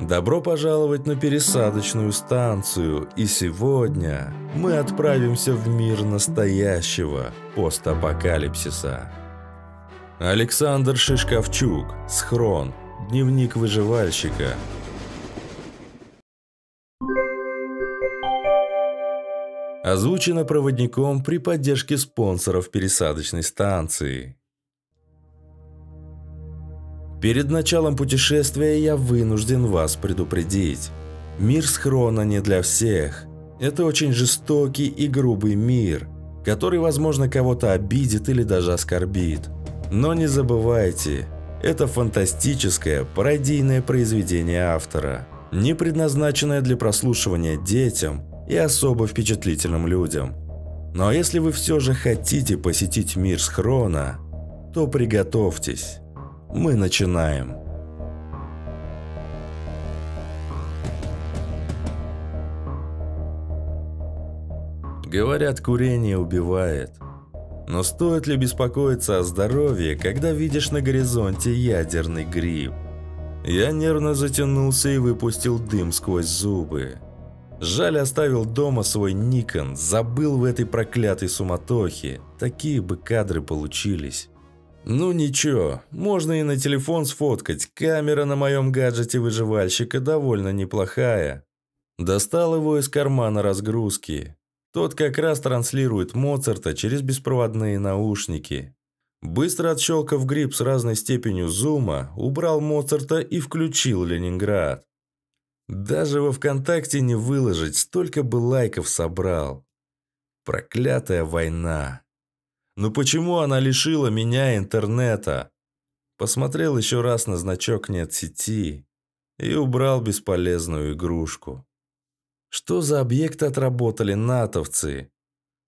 Добро пожаловать на пересадочную станцию, и сегодня мы отправимся в мир настоящего постапокалипсиса. Александр Шишковчук, Схрон, Дневник выживальщика. Озвучено проводником при поддержке спонсоров пересадочной станции. Перед началом путешествия я вынужден вас предупредить. Мир схрона не для всех. Это очень жестокий и грубый мир, который, возможно, кого-то обидит или даже оскорбит. Но не забывайте, это фантастическое, пародийное произведение автора, не предназначенное для прослушивания детям и особо впечатлительным людям. Но если вы все же хотите посетить мир схрона, то приготовьтесь. Мы начинаем. Говорят, курение убивает. Но стоит ли беспокоиться о здоровье, когда видишь на горизонте ядерный гриб? Я нервно затянулся и выпустил дым сквозь зубы. Жаль, оставил дома свой Никон, забыл в этой проклятой суматохе. Такие бы кадры получились. Ну ничего, можно и на телефон сфоткать, камера на моем гаджете выживальщика довольно неплохая. Достал его из кармана разгрузки. Тот как раз транслирует Моцарта через беспроводные наушники. Быстро отщелкав гриб с разной степенью зума, убрал Моцарта и включил Ленинград. Даже во ВКонтакте не выложить, столько бы лайков собрал. Проклятая война. Ну почему она лишила меня интернета? Посмотрел еще раз на значок «нет сети» и убрал бесполезную игрушку. Что за объект отработали натовцы?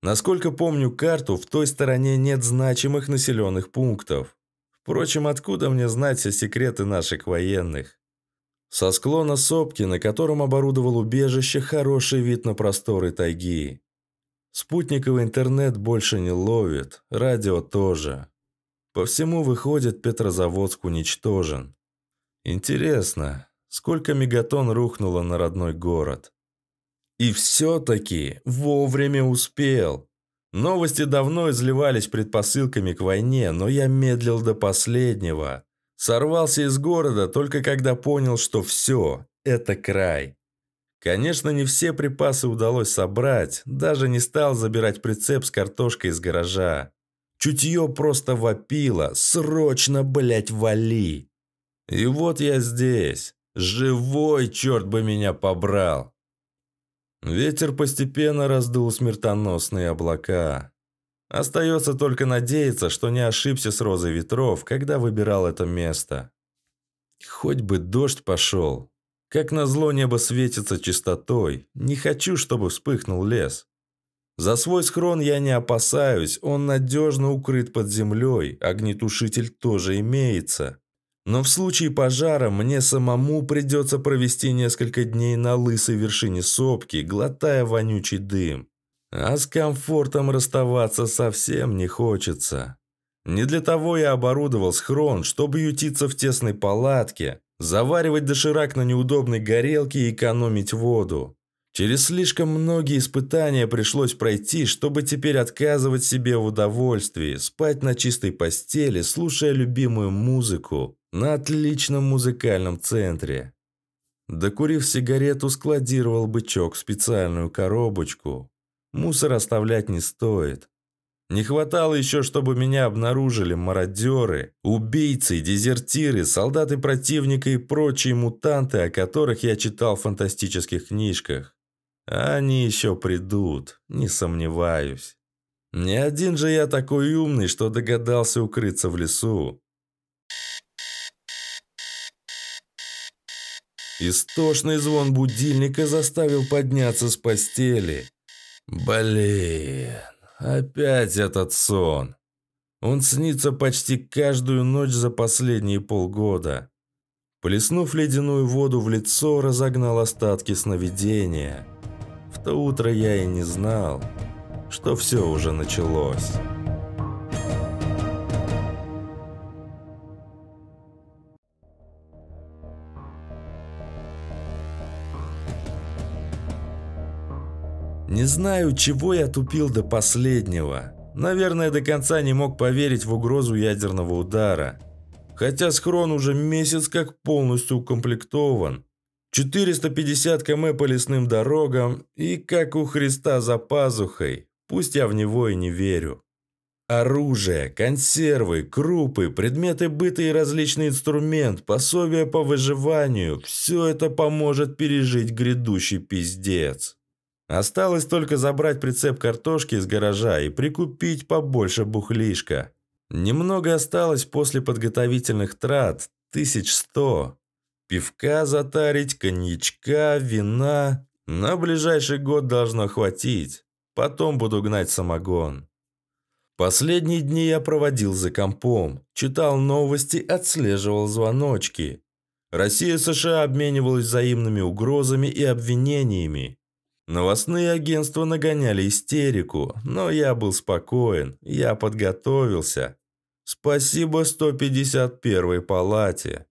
Насколько помню карту, в той стороне нет значимых населенных пунктов. Впрочем, откуда мне знать все секреты наших военных? Со склона сопки, на котором оборудовал убежище, хороший вид на просторы тайги. Спутниковый интернет больше не ловит, радио тоже. По всему выходит, Петрозаводск уничтожен. Интересно, сколько мегатон рухнуло на родной город? И все-таки вовремя успел. Новости давно изливались предпосылками к войне, но я медлил до последнего. Сорвался из города только когда понял, что все, это край. Конечно, не все припасы удалось собрать, даже не стал забирать прицеп с картошкой из гаража. Чутье просто вопило «Срочно, блядь, вали!» И вот я здесь. Живой, черт бы меня побрал! Ветер постепенно раздул смертоносные облака. Остается только надеяться, что не ошибся с розой ветров, когда выбирал это место. Хоть бы дождь пошел, как назло небо светится чистотой. Не хочу, чтобы вспыхнул лес. За свой схрон я не опасаюсь, он надежно укрыт под землей, огнетушитель тоже имеется. Но в случае пожара мне самому придется провести несколько дней на лысой вершине сопки, глотая вонючий дым. А с комфортом расставаться совсем не хочется. Не для того я оборудовал схрон, чтобы ютиться в тесной палатке, Заваривать доширак на неудобной горелке и экономить воду. Через слишком многие испытания пришлось пройти, чтобы теперь отказывать себе в удовольствии, спать на чистой постели, слушая любимую музыку на отличном музыкальном центре. Докурив сигарету, складировал бычок в специальную коробочку. Мусор оставлять не стоит. Не хватало еще, чтобы меня обнаружили мародеры, убийцы, дезертиры, солдаты противника и прочие мутанты, о которых я читал в фантастических книжках. Они еще придут, не сомневаюсь. Не один же я такой умный, что догадался укрыться в лесу. Истошный звон будильника заставил подняться с постели. Блин. Опять этот сон. Он снится почти каждую ночь за последние полгода. Плеснув ледяную воду в лицо, разогнал остатки сновидения. В то утро я и не знал, что все уже началось. Не знаю, чего я тупил до последнего. Наверное, до конца не мог поверить в угрозу ядерного удара. Хотя схрон уже месяц как полностью укомплектован. 450 км по лесным дорогам и как у Христа за пазухой. Пусть я в него и не верю. Оружие, консервы, крупы, предметы быта и различный инструмент, пособия по выживанию – все это поможет пережить грядущий пиздец. Осталось только забрать прицеп картошки из гаража и прикупить побольше бухлишка. Немного осталось после подготовительных трат, тысяч сто. Пивка затарить, коньячка, вина. На ближайший год должно хватить. Потом буду гнать самогон. Последние дни я проводил за компом, читал новости, отслеживал звоночки. Россия и США обменивались взаимными угрозами и обвинениями. Новостные агентства нагоняли истерику, но я был спокоен, я подготовился. Спасибо 151-й палате.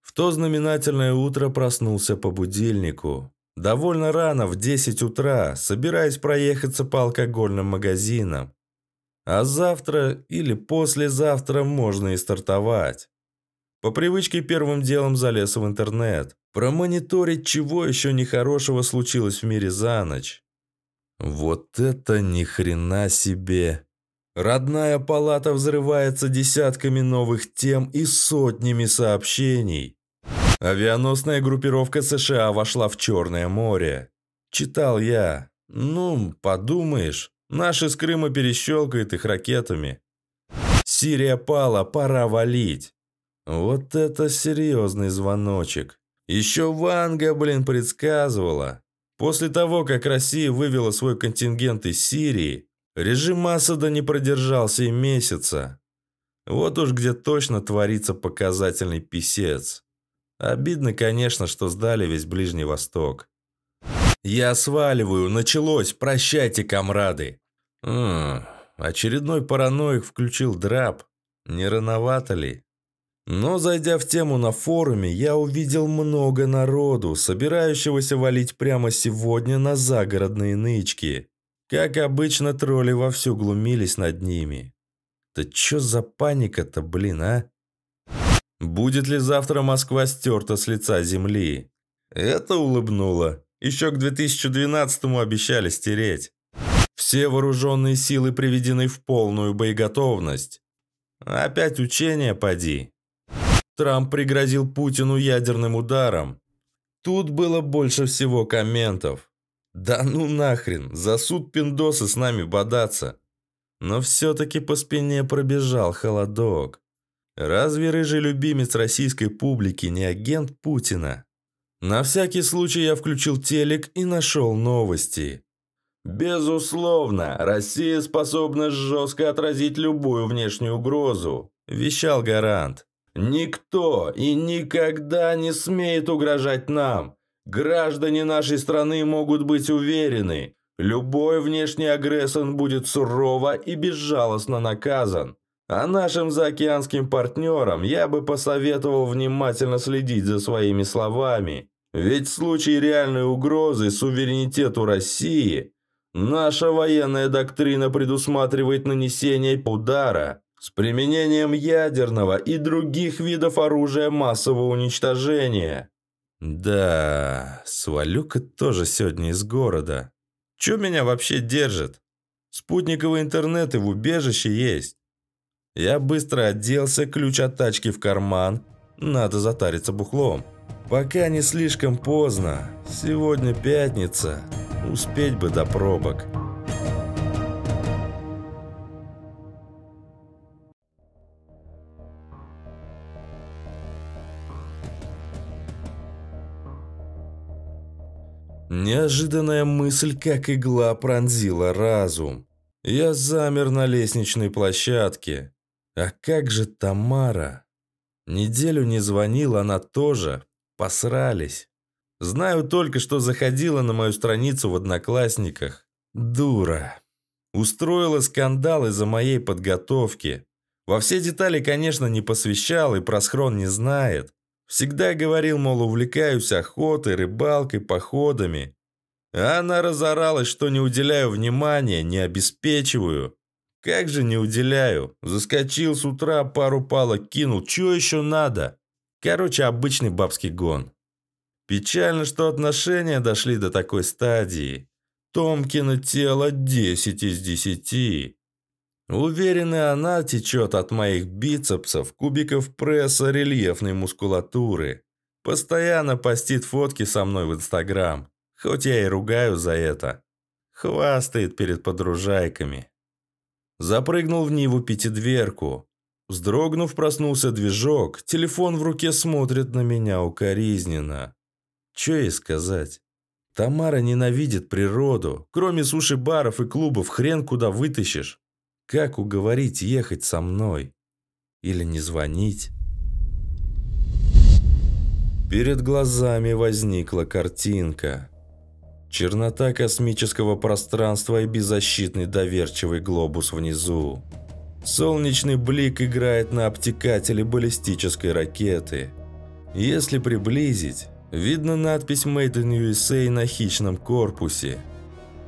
В то знаменательное утро проснулся по будильнику. Довольно рано, в 10 утра, собираясь проехаться по алкогольным магазинам. А завтра или послезавтра можно и стартовать. По привычке первым делом залез в интернет. Промониторить, чего еще нехорошего случилось в мире за ночь. Вот это ни хрена себе! Родная палата взрывается десятками новых тем и сотнями сообщений. Авианосная группировка США вошла в Черное море. Читал я. Ну, подумаешь, наши с Крыма перещелкает их ракетами. Сирия пала, пора валить. Вот это серьезный звоночек. Еще Ванга, блин, предсказывала. После того, как Россия вывела свой контингент из Сирии, режим Асада не продержался и месяца. Вот уж где точно творится показательный писец. Обидно, конечно, что сдали весь Ближний Восток. «Я сваливаю, началось, прощайте, комрады!» М -м, Очередной параноик включил драп. Не рановато ли? Но зайдя в тему на форуме, я увидел много народу, собирающегося валить прямо сегодня на загородные нычки. Как обычно, тролли вовсю глумились над ними. Да чё за паника-то, блин, а? Будет ли завтра Москва стерта с лица земли? Это улыбнуло. Еще к 2012-му обещали стереть. Все вооруженные силы приведены в полную боеготовность. Опять учение поди. Трамп пригрозил Путину ядерным ударом. Тут было больше всего комментов. «Да ну нахрен, за суд пиндосы с нами бодаться!» Но все-таки по спине пробежал холодок. Разве рыжий любимец российской публики не агент Путина? На всякий случай я включил телек и нашел новости. «Безусловно, Россия способна жестко отразить любую внешнюю угрозу», – вещал гарант. Никто и никогда не смеет угрожать нам. Граждане нашей страны могут быть уверены, любой внешний агрессор будет сурово и безжалостно наказан. А нашим заокеанским партнерам я бы посоветовал внимательно следить за своими словами, ведь в случае реальной угрозы суверенитету России наша военная доктрина предусматривает нанесение удара – с применением ядерного и других видов оружия массового уничтожения. Да, Свалюка тоже сегодня из города. Че меня вообще держит? Спутниковый интернет и в убежище есть. Я быстро оделся, ключ от тачки в карман. Надо затариться бухлом. Пока не слишком поздно. Сегодня пятница. Успеть бы до пробок. Неожиданная мысль, как игла, пронзила разум. Я замер на лестничной площадке. А как же Тамара? Неделю не звонила она тоже. Посрались. Знаю только, что заходила на мою страницу в Одноклассниках. Дура. Устроила скандал из-за моей подготовки. Во все детали, конечно, не посвящал и про схрон не знает. Всегда говорил, мол, увлекаюсь охотой, рыбалкой, походами. А она разоралась, что не уделяю внимания, не обеспечиваю. Как же не уделяю? Заскочил с утра, пару палок кинул. Чё еще надо? Короче, обычный бабский гон. Печально, что отношения дошли до такой стадии. Томкино тело 10 из 10. Уверена, она течет от моих бицепсов, кубиков пресса, рельефной мускулатуры. Постоянно постит фотки со мной в Инстаграм, хоть я и ругаю за это. Хвастает перед подружайками. Запрыгнул в Ниву пятидверку. Вздрогнув, проснулся движок, телефон в руке смотрит на меня укоризненно. Че ей сказать? Тамара ненавидит природу. Кроме суши-баров и клубов хрен куда вытащишь. Как уговорить ехать со мной? Или не звонить? Перед глазами возникла картинка. Чернота космического пространства и беззащитный доверчивый глобус внизу. Солнечный блик играет на обтекателе баллистической ракеты. Если приблизить, видно надпись «Made in USA» на хищном корпусе –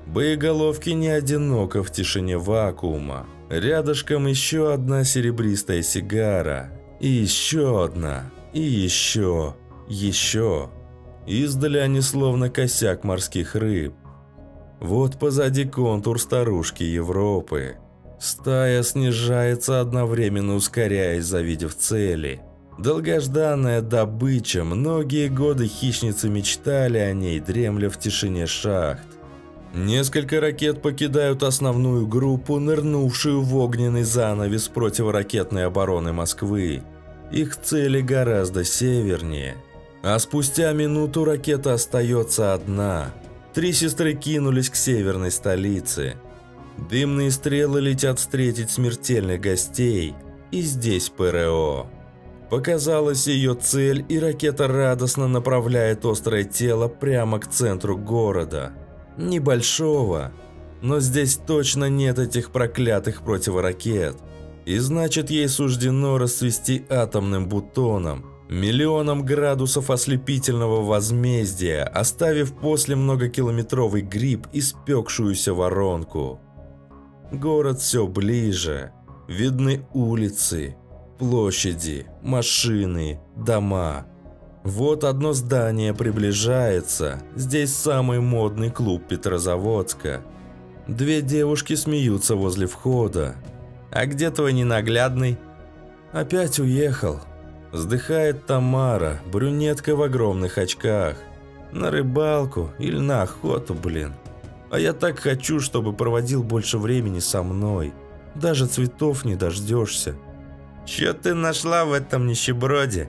Боеголовки не одиноко в тишине вакуума. Рядышком еще одна серебристая сигара. И еще одна. И еще. Еще. Издали они словно косяк морских рыб. Вот позади контур старушки Европы. Стая снижается, одновременно ускоряясь, завидев цели. Долгожданная добыча, многие годы хищницы мечтали о ней, дремля в тишине шахт. Несколько ракет покидают основную группу, нырнувшую в огненный занавес противоракетной обороны Москвы. Их цели гораздо севернее. А спустя минуту ракета остается одна. Три сестры кинулись к северной столице. Дымные стрелы летят встретить смертельных гостей, и здесь ПРО. Показалась ее цель, и ракета радостно направляет острое тело прямо к центру города – Небольшого. Но здесь точно нет этих проклятых противоракет. И значит, ей суждено расцвести атомным бутоном, миллионом градусов ослепительного возмездия, оставив после многокилометровый гриб испекшуюся воронку. Город все ближе. Видны улицы, площади, машины, дома. Вот одно здание приближается. Здесь самый модный клуб Петрозаводска. Две девушки смеются возле входа. «А где твой ненаглядный?» «Опять уехал». Вздыхает Тамара, брюнетка в огромных очках. На рыбалку или на охоту, блин. А я так хочу, чтобы проводил больше времени со мной. Даже цветов не дождешься. Че ты нашла в этом нищеброде?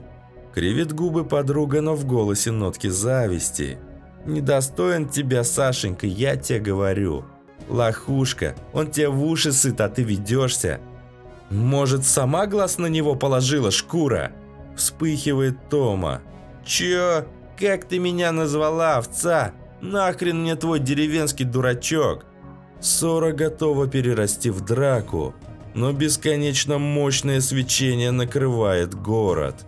Кривит губы подруга, но в голосе нотки зависти. «Недостоин тебя, Сашенька, я тебе говорю. Лохушка, он тебе в уши сыт, а ты ведешься. Может, сама глаз на него положила, шкура?» Вспыхивает Тома. «Чё? Как ты меня назвала, овца? Нахрен мне твой деревенский дурачок?» Ссора готова перерасти в драку, но бесконечно мощное свечение накрывает город.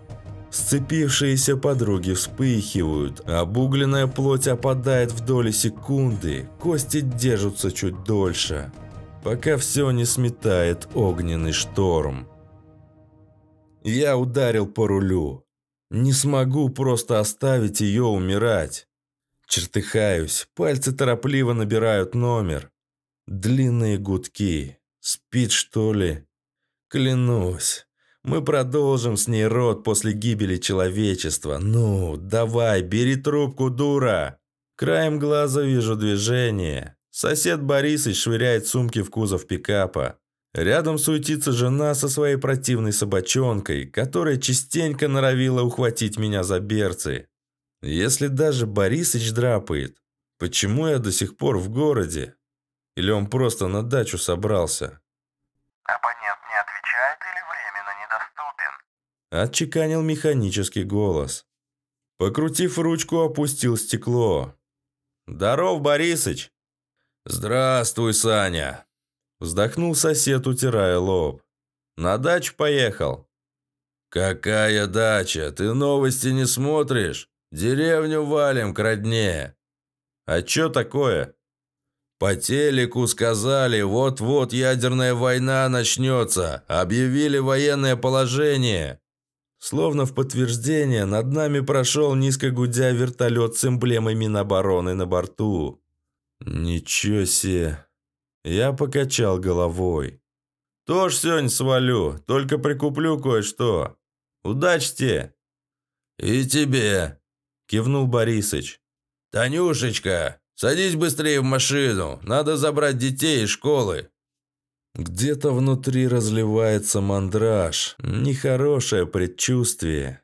Сцепившиеся подруги вспыхивают, а обугленная плоть опадает в доли секунды, кости держатся чуть дольше, пока все не сметает огненный шторм. Я ударил по рулю. Не смогу просто оставить ее умирать. Чертыхаюсь, пальцы торопливо набирают номер. Длинные гудки. Спит, что ли? Клянусь. Мы продолжим с ней род после гибели человечества. Ну, давай, бери трубку, дура!» Краем глаза вижу движение. Сосед Борисыч швыряет сумки в кузов пикапа. Рядом суетится жена со своей противной собачонкой, которая частенько норовила ухватить меня за берцы. Если даже Борисыч драпает, почему я до сих пор в городе? Или он просто на дачу собрался? Абонент. Отчеканил механический голос. Покрутив ручку, опустил стекло. «Здоров, Борисыч!» «Здравствуй, Саня!» Вздохнул сосед, утирая лоб. «На дачу поехал?» «Какая дача? Ты новости не смотришь? Деревню валим к родне!» «А чё такое?» «По телеку сказали, вот-вот ядерная война начнется, объявили военное положение!» Словно в подтверждение, над нами прошел низко гудя вертолет с эмблемой Минобороны на борту. «Ничего себе!» Я покачал головой. «Тоже сегодня свалю, только прикуплю кое-что. Удачи тебе!» «И тебе!» – кивнул Борисыч. «Танюшечка, садись быстрее в машину, надо забрать детей из школы!» Где-то внутри разливается мандраж, нехорошее предчувствие.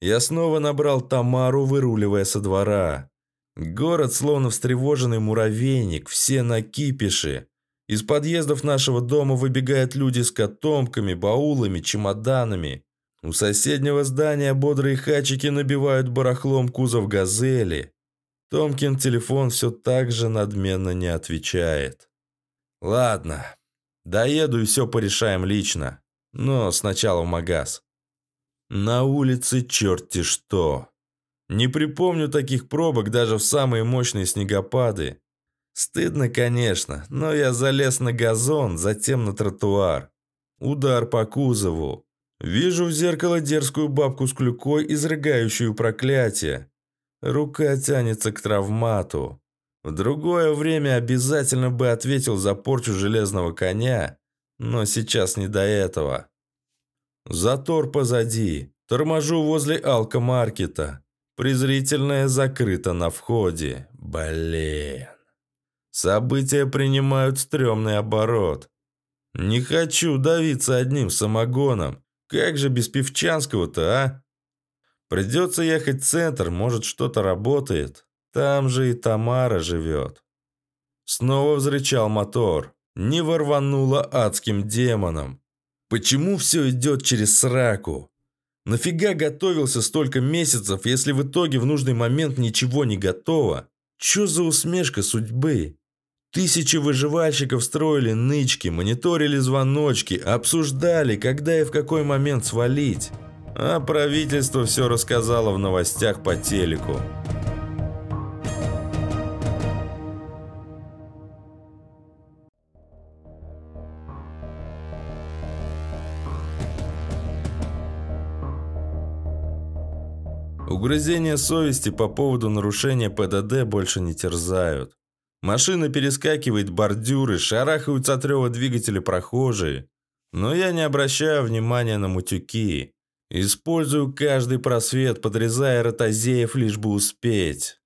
Я снова набрал Тамару, выруливая со двора. Город словно встревоженный муравейник, все накипиши. Из подъездов нашего дома выбегают люди с котомками, баулами, чемоданами. У соседнего здания бодрые хачики набивают барахлом кузов «Газели». Томкин телефон все так же надменно не отвечает. «Ладно, Доеду и все порешаем лично. Но сначала в магаз. На улице черти что. Не припомню таких пробок даже в самые мощные снегопады. Стыдно, конечно, но я залез на газон, затем на тротуар. Удар по кузову. Вижу в зеркало дерзкую бабку с клюкой, изрыгающую проклятие. Рука тянется к травмату. В другое время обязательно бы ответил за порчу железного коня, но сейчас не до этого. Затор позади. Торможу возле алкомаркета. Презрительное закрыто на входе. Блин. События принимают стрёмный оборот. Не хочу давиться одним самогоном. Как же без Певчанского-то, а? Придется ехать в центр, может что-то работает. Там же и Тамара живет. Снова взрычал мотор. Не ворвануло адским демоном. Почему все идет через сраку? Нафига готовился столько месяцев, если в итоге в нужный момент ничего не готово? Че за усмешка судьбы? Тысячи выживальщиков строили нычки, мониторили звоночки, обсуждали, когда и в какой момент свалить. А правительство все рассказало в новостях по телеку. угрызения совести по поводу нарушения ПДД больше не терзают. Машина перескакивает бордюры, шарахаются от рева двигателя прохожие. Но я не обращаю внимания на мутюки. Использую каждый просвет, подрезая ротозеев, лишь бы успеть.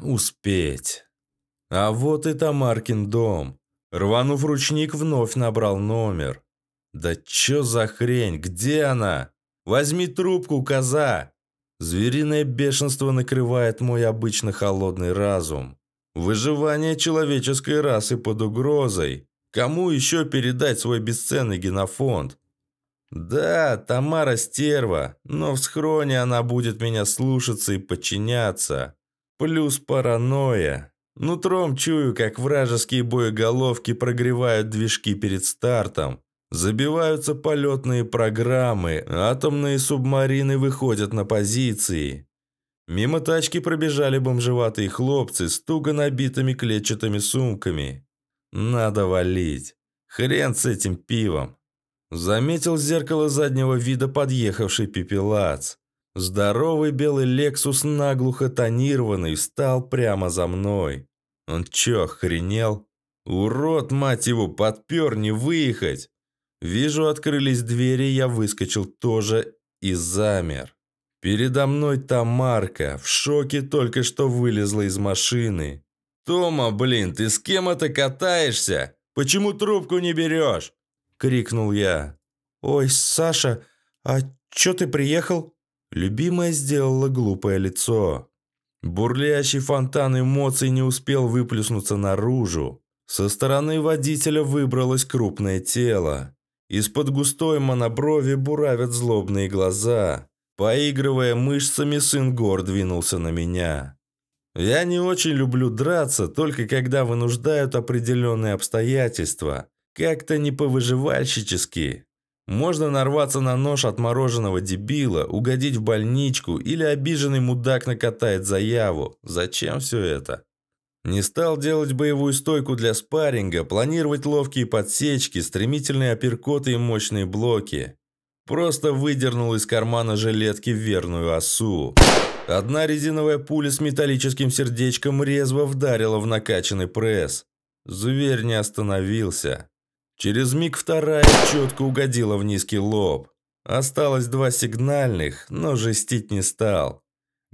Успеть. А вот и Тамаркин дом. Рванув ручник, вновь набрал номер. Да чё за хрень? Где она? Возьми трубку, коза! Звериное бешенство накрывает мой обычно холодный разум. Выживание человеческой расы под угрозой. Кому еще передать свой бесценный генофонд? Да, Тамара стерва, но в схроне она будет меня слушаться и подчиняться. Плюс паранойя. Нутром чую, как вражеские боеголовки прогревают движки перед стартом. Забиваются полетные программы, атомные субмарины выходят на позиции. Мимо тачки пробежали бомжеватые хлопцы с туго набитыми клетчатыми сумками. Надо валить. Хрен с этим пивом. Заметил зеркало заднего вида подъехавший пепелац. Здоровый белый Лексус, наглухо тонированный, встал прямо за мной. Он чё, охренел? Урод, мать его, подпер не выехать! Вижу, открылись двери, я выскочил тоже и замер. Передо мной Тамарка, в шоке только что вылезла из машины. «Тома, блин, ты с кем это катаешься? Почему трубку не берешь?» – крикнул я. «Ой, Саша, а чё ты приехал?» Любимая сделала глупое лицо. Бурлящий фонтан эмоций не успел выплеснуться наружу. Со стороны водителя выбралось крупное тело. Из-под густой моноброви буравят злобные глаза. Поигрывая мышцами, сын гор двинулся на меня. Я не очень люблю драться, только когда вынуждают определенные обстоятельства. Как-то не по-выживальщически. Можно нарваться на нож от мороженого дебила, угодить в больничку или обиженный мудак накатает заяву. Зачем все это? Не стал делать боевую стойку для спарринга, планировать ловкие подсечки, стремительные апперкоты и мощные блоки. Просто выдернул из кармана жилетки верную осу. Одна резиновая пуля с металлическим сердечком резво вдарила в накачанный пресс. Зверь не остановился. Через миг вторая четко угодила в низкий лоб. Осталось два сигнальных, но жестить не стал.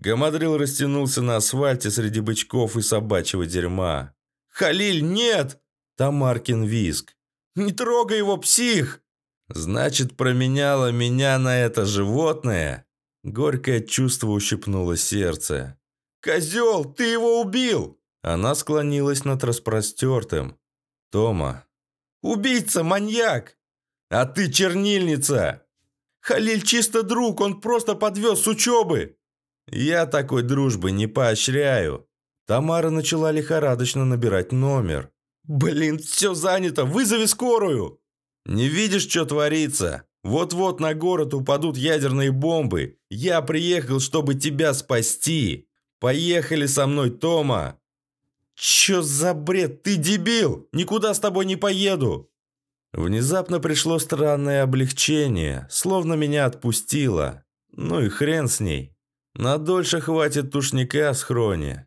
Гамадрил растянулся на асфальте среди бычков и собачьего дерьма. «Халиль, нет!» Тамаркин виск. «Не трогай его, псих!» «Значит, променяла меня на это животное?» Горькое чувство ущипнуло сердце. «Козел, ты его убил!» Она склонилась над распростертым. «Тома». «Убийца, маньяк!» «А ты чернильница!» «Халиль чисто друг, он просто подвез с учебы!» Я такой дружбы не поощряю». Тамара начала лихорадочно набирать номер. «Блин, все занято! Вызови скорую!» «Не видишь, что творится? Вот-вот на город упадут ядерные бомбы. Я приехал, чтобы тебя спасти. Поехали со мной, Тома!» «Чё за бред? Ты дебил! Никуда с тобой не поеду!» Внезапно пришло странное облегчение, словно меня отпустило. Ну и хрен с ней. Надольше хватит тушника с хрони.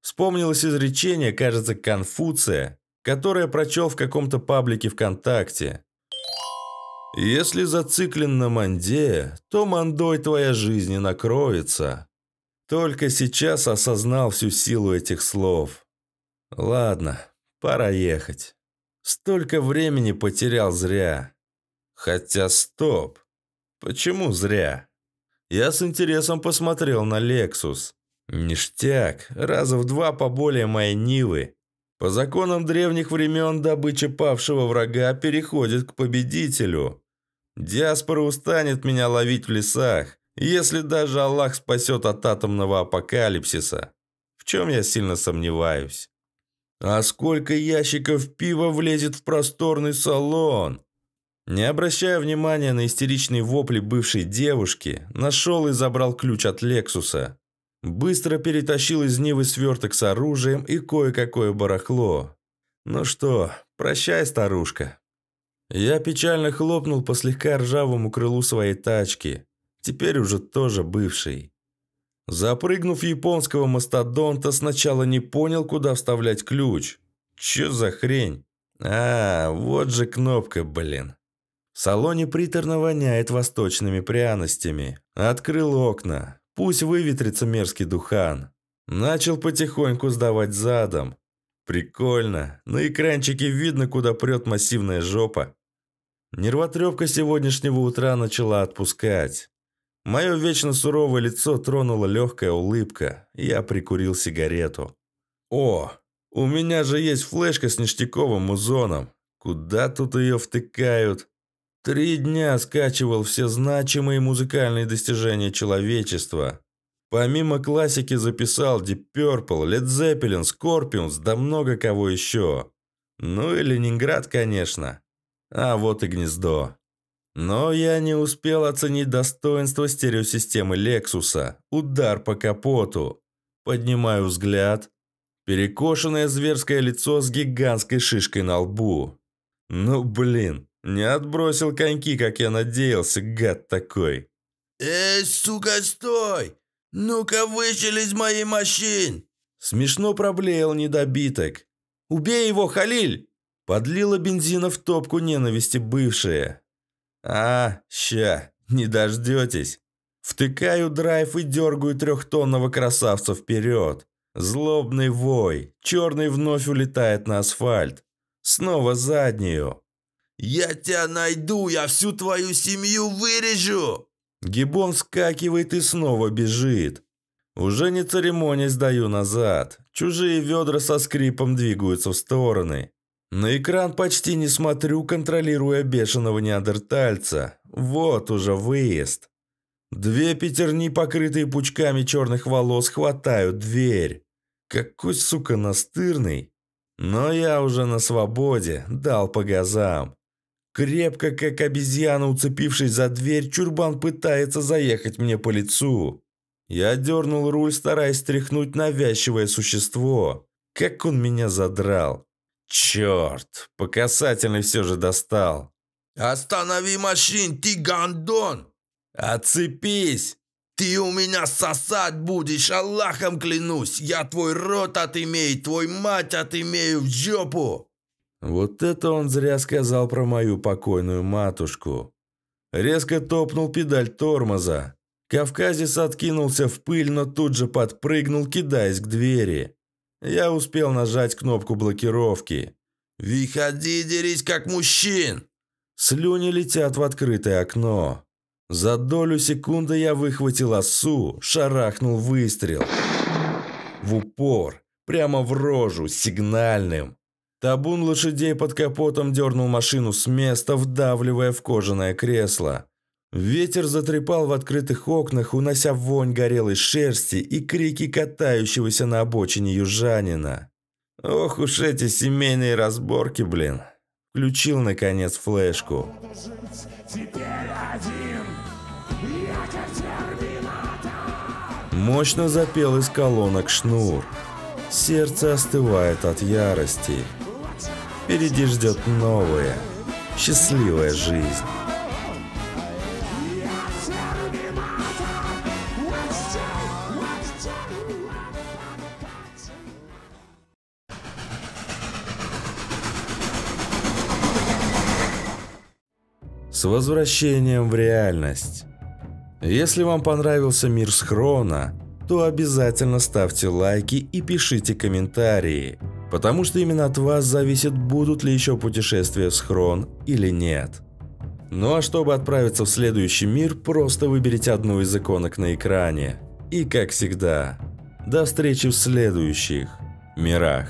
Вспомнилось изречение, кажется, Конфуция, которое прочел в каком-то паблике ВКонтакте. «Если зациклен на манде, то мандой твоя жизнь и накроется». Только сейчас осознал всю силу этих слов. «Ладно, пора ехать. Столько времени потерял зря. Хотя стоп, почему зря?» Я с интересом посмотрел на Лексус. Ништяк, раза в два поболее моей Нивы. По законам древних времен добыча павшего врага переходит к победителю. Диаспора устанет меня ловить в лесах, если даже Аллах спасет от атомного апокалипсиса, в чем я сильно сомневаюсь. А сколько ящиков пива влезет в просторный салон? Не обращая внимания на истеричные вопли бывшей девушки, нашел и забрал ключ от Лексуса. Быстро перетащил из Нивы сверток с оружием и кое-какое барахло. Ну что, прощай, старушка. Я печально хлопнул по слегка ржавому крылу своей тачки. Теперь уже тоже бывший. Запрыгнув японского мастодонта, сначала не понял, куда вставлять ключ. Че за хрень? А, вот же кнопка, блин салоне приторно воняет восточными пряностями. Открыл окна. Пусть выветрится мерзкий духан. Начал потихоньку сдавать задом. Прикольно. На экранчике видно, куда прет массивная жопа. Нервотрепка сегодняшнего утра начала отпускать. Мое вечно суровое лицо тронула легкая улыбка. Я прикурил сигарету. «О, у меня же есть флешка с ништяковым музоном. Куда тут ее втыкают?» Три дня скачивал все значимые музыкальные достижения человечества. Помимо классики записал Deep Purple, Led Zeppelin, Scorpions, да много кого еще. Ну и Ленинград, конечно. А вот и гнездо. Но я не успел оценить достоинство стереосистемы Лексуса. Удар по капоту. Поднимаю взгляд. Перекошенное зверское лицо с гигантской шишкой на лбу. Ну блин, не отбросил коньки, как я надеялся, гад такой. «Эй, сука, стой! Ну-ка вышел из машин!» Смешно проблеял недобиток. «Убей его, Халиль!» Подлила бензина в топку ненависти бывшая. «А, ща, не дождетесь!» Втыкаю драйв и дергаю трехтонного красавца вперед. Злобный вой. Черный вновь улетает на асфальт. Снова заднюю. «Я тебя найду! Я всю твою семью вырежу!» Гибон вскакивает и снова бежит. Уже не церемонясь, даю назад. Чужие ведра со скрипом двигаются в стороны. На экран почти не смотрю, контролируя бешеного неандертальца. Вот уже выезд. Две пятерни, покрытые пучками черных волос, хватают дверь. Какой, сука, настырный. Но я уже на свободе, дал по газам. Крепко, как обезьяна, уцепившись за дверь, чурбан пытается заехать мне по лицу. Я дернул руль, стараясь стряхнуть навязчивое существо. Как он меня задрал. Черт, по касательной все же достал. «Останови машин, ты гандон! «Оцепись!» «Ты у меня сосать будешь, Аллахом клянусь! Я твой рот отымею, твой мать отымею в жопу!» Вот это он зря сказал про мою покойную матушку. Резко топнул педаль тормоза. Кавказец откинулся в пыль, но тут же подпрыгнул, кидаясь к двери. Я успел нажать кнопку блокировки. «Выходи, дерись как мужчин!» Слюни летят в открытое окно. За долю секунды я выхватил осу, шарахнул выстрел. В упор, прямо в рожу, сигнальным. Табун лошадей под капотом дернул машину с места, вдавливая в кожаное кресло. Ветер затрепал в открытых окнах, унося вонь горелой шерсти и крики катающегося на обочине южанина. «Ох уж эти семейные разборки, блин!» Включил, наконец, флешку. Мощно запел из колонок шнур. Сердце остывает от ярости. Впереди ждет новая, счастливая жизнь. С возвращением в реальность. Если вам понравился мир схрона, то обязательно ставьте лайки и пишите комментарии – Потому что именно от вас зависит, будут ли еще путешествия в схрон или нет. Ну а чтобы отправиться в следующий мир, просто выберите одну из иконок на экране. И как всегда, до встречи в следующих мирах.